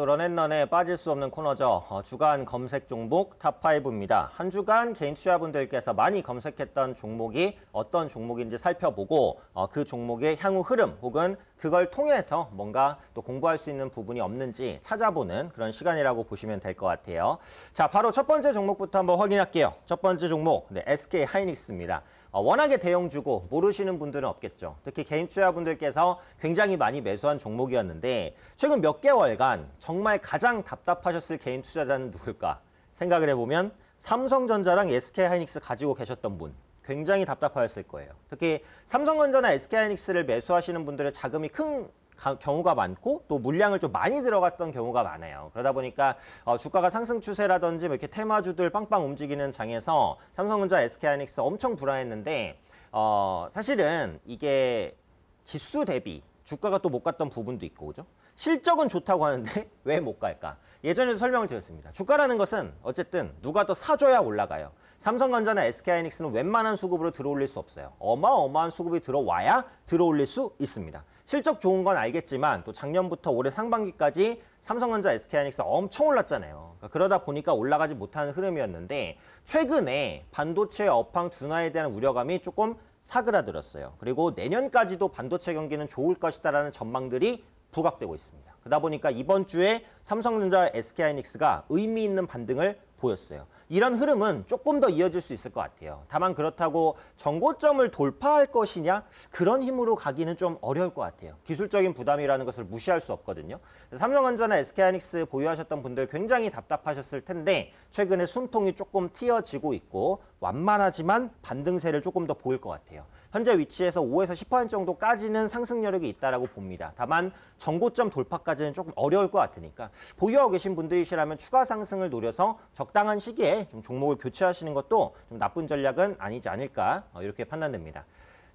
또 런앤런에 빠질 수 없는 코너죠. 어, 주간 검색 종목 탑5입니다. 한 주간 개인 투자분들께서 많이 검색했던 종목이 어떤 종목인지 살펴보고 어, 그 종목의 향후 흐름 혹은 그걸 통해서 뭔가 또 공부할 수 있는 부분이 없는지 찾아보는 그런 시간이라고 보시면 될 것 같아요. 자, 바로 첫 번째 종목부터 한번 확인할게요. 첫 번째 종목, 네, SK 하이닉스입니다. 어, 워낙에 대형 주고 모르시는 분들은 없겠죠. 특히 개인 투자분들께서 굉장히 많이 매수한 종목이었는데 최근 몇 개월간 정말 가장 답답하셨을 개인 투자자는 누굴까 생각을 해보면 삼성전자랑 SK하이닉스 가지고 계셨던 분 굉장히 답답하였을 거예요. 특히 삼성전자나 SK하이닉스를 매수하시는 분들의 자금이 큰 경우가 많고 또 물량을 좀 많이 들어갔던 경우가 많아요. 그러다 보니까 어, 주가가 상승 추세라든지 뭐 이렇게 테마주들 빵빵 움직이는 장에서 삼성전자, SK하이닉스 엄청 불안했는데 어, 사실은 이게 지수 대비 주가가 또 못 갔던 부분도 있고 그죠? 실적은 좋다고 하는데 왜 못 갈까? 예전에도 설명을 드렸습니다. 주가라는 것은 어쨌든 누가 더 사줘야 올라가요. 삼성전자나 SK하이닉스는 웬만한 수급으로 들어올릴 수 없어요. 어마어마한 수급이 들어와야 들어올릴 수 있습니다. 실적 좋은 건 알겠지만 또 작년부터 올해 상반기까지 삼성전자 SK하이닉스 엄청 올랐잖아요. 그러니까 그러다 보니까 올라가지 못하는 흐름이었는데 최근에 반도체 업황 둔화에 대한 우려감이 조금 사그라들었어요. 그리고 내년까지도 반도체 경기는 좋을 것이다라는 전망들이 부각되고 있습니다. 그러다 보니까 이번 주에 삼성전자 SK하이닉스가 의미 있는 반등을 보였어요. 이런 흐름은 조금 더 이어질 수 있을 것 같아요. 다만 그렇다고 정고점을 돌파할 것이냐 그런 힘으로 가기는 좀 어려울 것 같아요. 기술적인 부담이라는 것을 무시할 수 없거든요. 삼성전자나 SK하이닉스 보유하셨던 분들 굉장히 답답하셨을 텐데 최근에 숨통이 조금 튀어지고 있고 완만하지만 반등세를 조금 더 보일 것 같아요. 현재 위치에서 5에서 10% 정도까지는 상승 여력이 있다라고 봅니다. 다만 전고점 돌파까지는 조금 어려울 것 같으니까 보유하고 계신 분들이시라면 추가 상승을 노려서 적당한 시기에 좀 종목을 교체하시는 것도 좀 나쁜 전략은 아니지 않을까 어, 이렇게 판단됩니다.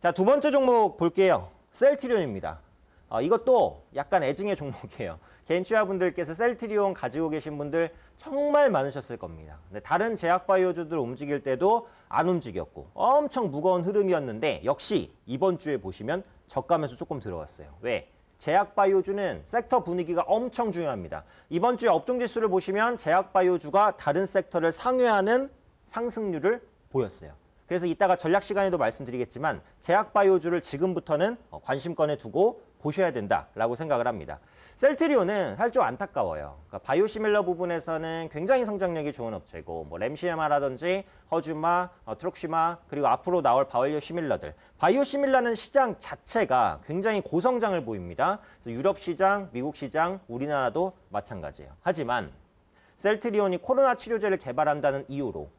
자, 두 번째 종목 볼게요. 셀트리온입니다. 어, 이것도 약간 애증의 종목이에요. 개인 취화분들께서 셀트리온 가지고 계신 분들 정말 많으셨을 겁니다. 근데 다른 제약바이오주들 움직일 때도 안 움직였고 엄청 무거운 흐름이었는데 역시 이번 주에 보시면 저감에서 조금 들어왔어요. 왜? 제약바이오주는 섹터 분위기가 엄청 중요합니다. 이번 주에 업종지수를 보시면 제약바이오주가 다른 섹터를 상회하는 상승률을 보였어요. 그래서 이따가 전략 시간에도 말씀드리겠지만 제약바이오주를 지금부터는 관심권에 두고 보셔야 된다라고 생각을 합니다. 셀트리온은 살좀 안타까워요. 그러니까 바이오 시밀러 부분에서는 굉장히 성장력이 좋은 업체고 뭐 램시에마라든지 허주마, 어, 트룩시마 그리고 앞으로 나올 바이오 시밀러들. 바이오 시밀러는 시장 자체가 굉장히 고성장을 보입니다. 그래서 유럽 시장, 미국 시장, 우리나라도 마찬가지예요. 하지만 셀트리온이 코로나 치료제를 개발한다는 이유로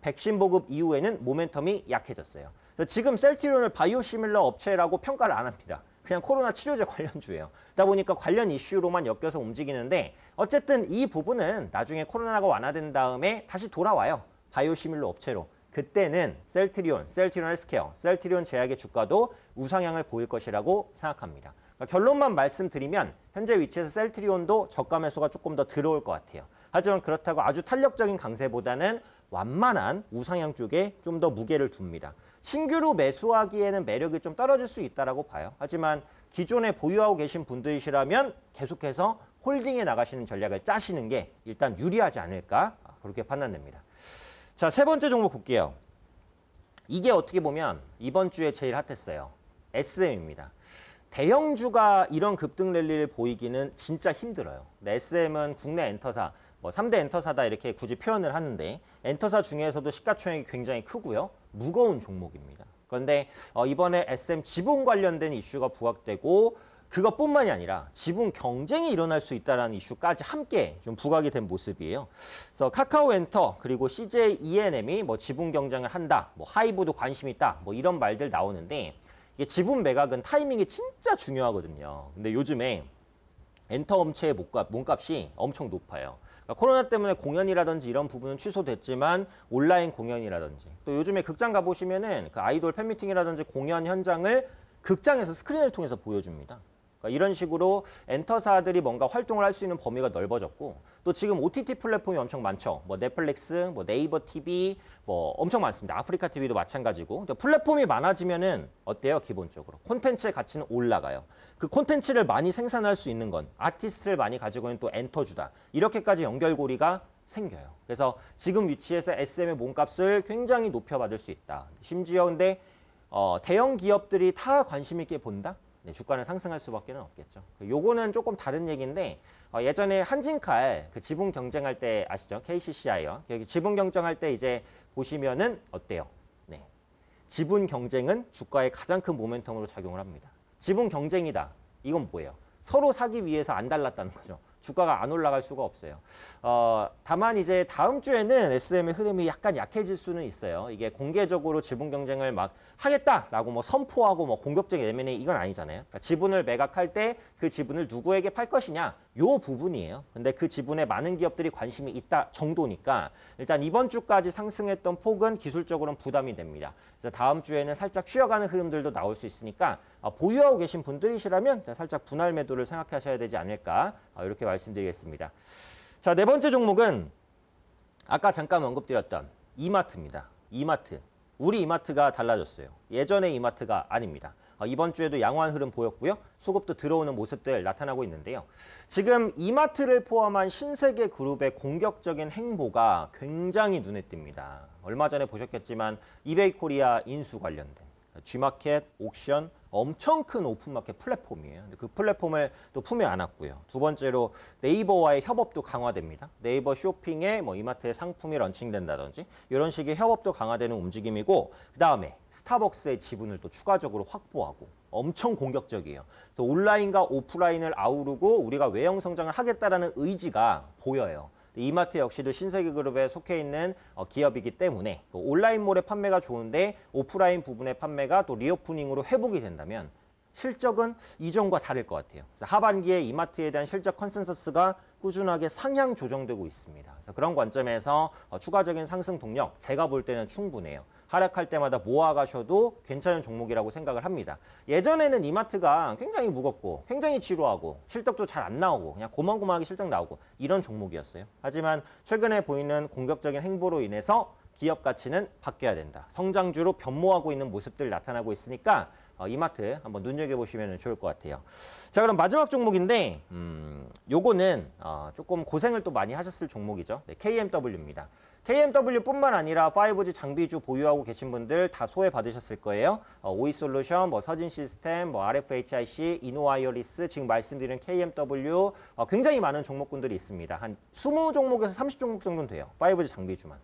백신 보급 이후에는 모멘텀이 약해졌어요. 지금 셀트리온을 바이오시밀러 업체라고 평가를 안 합니다. 그냥 코로나 치료제 관련주예요. 그러다 보니까 관련 이슈로만 엮여서 움직이는데 어쨌든 이 부분은 나중에 코로나가 완화된 다음에 다시 돌아와요. 바이오시밀러 업체로. 그때는 셀트리온, 셀트리온 헬스케어, 셀트리온 제약의 주가도 우상향을 보일 것이라고 생각합니다. 그러니까 결론만 말씀드리면 현재 위치에서 셀트리온도 저가 매수가 조금 더 들어올 것 같아요. 하지만 그렇다고 아주 탄력적인 강세보다는 완만한 우상향 쪽에 좀 더 무게를 둡니다. 신규로 매수하기에는 매력이 좀 떨어질 수 있다라고 봐요. 하지만 기존에 보유하고 계신 분들이시라면 계속해서 홀딩에 나가시는 전략을 짜시는 게 일단 유리하지 않을까 그렇게 판단됩니다. 자, 세 번째 종목 볼게요. 이게 어떻게 보면 이번 주에 제일 핫했어요. SM입니다. 대형주가 이런 급등 랠리를 보이기는 진짜 힘들어요. SM은 국내 엔터사 뭐 3대 엔터사다 이렇게 굳이 표현을 하는데 엔터사 중에서도 시가총액이 굉장히 크고요. 무거운 종목입니다. 그런데 어, 이번에 SM 지분 관련된 이슈가 부각되고 그것뿐만이 아니라 지분 경쟁이 일어날 수 있다는 이슈까지 함께 좀 부각이 된 모습이에요. 그래서 카카오엔터 그리고 CJ E&M이 n 뭐 지분 경쟁을 한다, 뭐 하이브도 관심 있다, 뭐 이런 말들 나오는데 이게 지분 매각은 타이밍이 진짜 중요하거든요. 근데 요즘에 엔터 업체의 몸값, 몸값이 엄청 높아요. 그러니까 코로나 때문에 공연이라든지 이런 부분은 취소됐지만 온라인 공연이라든지 또 요즘에 극장 가보시면은 그 아이돌 팬미팅이라든지 공연 현장을 극장에서 스크린을 통해서 보여줍니다. 그러니까 이런 식으로 엔터사들이 뭔가 활동을 할 수 있는 범위가 넓어졌고 또 지금 OTT 플랫폼이 엄청 많죠. 뭐 넷플릭스, 뭐 네이버 TV, 뭐 엄청 많습니다. 아프리카 TV도 마찬가지고 플랫폼이 많아지면은 어때요? 기본적으로 콘텐츠의 가치는 올라가요. 그 콘텐츠를 많이 생산할 수 있는 건 아티스트를 많이 가지고 있는 또 엔터주다. 이렇게까지 연결고리가 생겨요. 그래서 지금 위치에서 SM의 몸값을 굉장히 높여받을 수 있다. 심지어 근데 어, 대형 기업들이 다 관심 있게 본다? 네, 주가는 상승할 수밖에 없겠죠. 그 요거는 조금 다른 얘기인데 어, 예전에 한진칼 그 지분 경쟁할 때 아시죠? KCCI요. 여기 그 지분 경쟁할 때 이제 보시면은 어때요? 네. 지분 경쟁은 주가의 가장 큰 모멘텀으로 작용을 합니다. 지분 경쟁이다. 이건 뭐예요? 서로 사기 위해서 안 달랐다는 거죠. 주가가 안 올라갈 수가 없어요. 어, 다만 이제 다음 주에는 SM의 흐름이 약간 약해질 수는 있어요. 이게 공개적으로 지분 경쟁을 막 하겠다라고 뭐 선포하고 뭐 공격적인 M&A 이건 아니잖아요. 그러니까 지분을 매각할 때 그 지분을 누구에게 팔 것이냐 요 부분이에요. 근데 그 지분에 많은 기업들이 관심이 있다 정도니까 일단 이번 주까지 상승했던 폭은 기술적으로는 부담이 됩니다. 그래서 다음 주에는 살짝 쉬어가는 흐름들도 나올 수 있으니까 어, 보유하고 계신 분들이시라면 살짝 분할 매도를 생각하셔야 되지 않을까 어, 이렇게 말씀드리겠습니다. 자, 네 번째 종목은 아까 잠깐 언급드렸던 이마트입니다. 이마트. 우리 이마트가 달라졌어요. 예전의 이마트가 아닙니다. 어, 이번 주에도 양호한 흐름 보였고요. 수급도 들어오는 모습들 나타나고 있는데요. 지금 이마트를 포함한 신세계 그룹의 공격적인 행보가 굉장히 눈에 띕니다. 얼마 전에 보셨겠지만 이베이코리아 인수 관련된 G마켓, 옥션 엄청 큰 오픈마켓 플랫폼이에요. 그 플랫폼을 또 품에 안았고요. 두 번째로 네이버와의 협업도 강화됩니다. 네이버 쇼핑에 뭐 이마트의 상품이 런칭된다든지 이런 식의 협업도 강화되는 움직임이고 그다음에 스타벅스의 지분을 또 추가적으로 확보하고 엄청 공격적이에요. 그래서 온라인과 오프라인을 아우르고 우리가 외형 성장을 하겠다라는 의지가 보여요. 이마트 역시도 신세계 그룹에 속해 있는 어, 기업이기 때문에 그 온라인몰의 판매가 좋은데 오프라인 부분의 판매가 또 리오프닝으로 회복이 된다면 실적은 이전과 다를 것 같아요. 하반기에 이마트에 대한 실적 컨센서스가 꾸준하게 상향 조정되고 있습니다. 그래서 그런 관점에서 어, 추가적인 상승 동력 제가 볼 때는 충분해요. 하락할 때마다 모아가셔도 괜찮은 종목이라고 생각을 합니다. 예전에는 이마트가 굉장히 무겁고 굉장히 지루하고 실적도 잘 안 나오고 그냥 고만고만하게 실적 나오고 이런 종목이었어요. 하지만 최근에 보이는 공격적인 행보로 인해서 기업 가치는 바뀌어야 된다. 성장주로 변모하고 있는 모습들 나타나고 있으니까 어, 이마트 한번 눈여겨보시면 좋을 것 같아요. 자 그럼 마지막 종목인데 음, 요거는 어, 조금 고생을 또 많이 하셨을 종목이죠. 네, KMW입니다. KMW뿐만 아니라 5G 장비주 보유하고 계신 분들 다 소외 받으셨을 거예요. 어, 오이솔루션, 뭐 서진 시스템, 뭐 RFHIC, 이노와이어리스 지금 말씀드린 KMW 어, 굉장히 많은 종목군들이 있습니다. 한 20종목에서 30종목 정도 돼요. 5G 장비주만.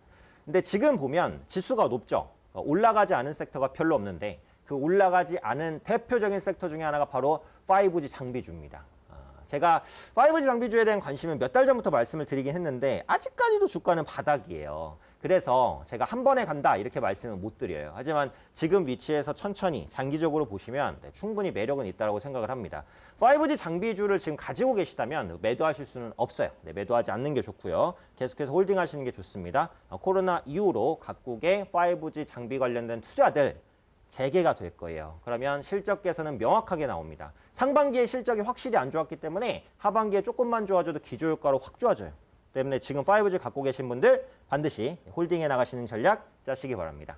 근데 지금 보면 지수가 높죠. 어, 올라가지 않은 섹터가 별로 없는데 그 올라가지 않은 대표적인 섹터 중에 하나가 바로 5G 장비주입니다. 아, 제가 5G 장비주에 대한 관심은 몇 달 전부터 말씀을 드리긴 했는데 아직까지도 주가는 바닥이에요. 그래서 제가 한 번에 간다 이렇게 말씀은 못 드려요. 하지만 지금 위치에서 천천히 장기적으로 보시면 네, 충분히 매력은 있다고 생각을 합니다. 5G 장비주를 지금 가지고 계시다면 매도하실 수는 없어요. 네, 매도하지 않는 게 좋고요. 계속해서 홀딩하시는 게 좋습니다. 어, 코로나 이후로 각국의 5G 장비 관련된 투자들 재개가 될 거예요. 그러면 실적 개선은 명확하게 나옵니다. 상반기에 실적이 확실히 안 좋았기 때문에 하반기에 조금만 좋아져도 기조효과로 확 좋아져요. 때문에 지금 5G 갖고 계신 분들 반드시 홀딩해 나가시는 전략 짜시기 바랍니다.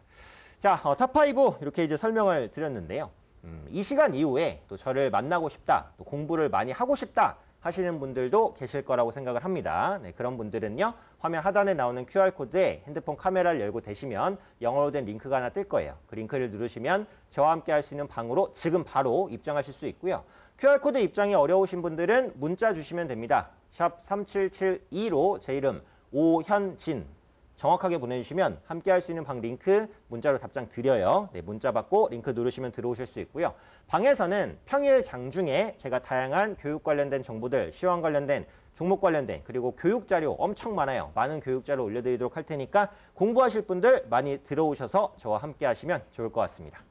자, 어, 탑5 이렇게 이제 설명을 드렸는데요. 음, 이 시간 이후에 또 저를 만나고 싶다, 또 공부를 많이 하고 싶다 하시는 분들도 계실 거라고 생각을 합니다. 네, 그런 분들은요. 화면 하단에 나오는 QR코드에 핸드폰 카메라를 열고 대시면 영어로 된 링크가 하나 뜰 거예요. 그 링크를 누르시면 저와 함께 할 수 있는 방으로 지금 바로 입장하실 수 있고요. QR코드 입장이 어려우신 분들은 문자 주시면 됩니다. 샵 3772로 제 이름 오현진 정확하게 보내주시면 함께 할 수 있는 방 링크 문자로 답장 드려요. 네, 문자 받고 링크 누르시면 들어오실 수 있고요. 방에서는 평일 장중에 제가 다양한 교육 관련된 정보들, 시험 관련된 종목 관련된 그리고 교육 자료 엄청 많아요. 많은 교육 자료 올려드리도록 할 테니까 공부하실 분들 많이 들어오셔서 저와 함께 하시면 좋을 것 같습니다.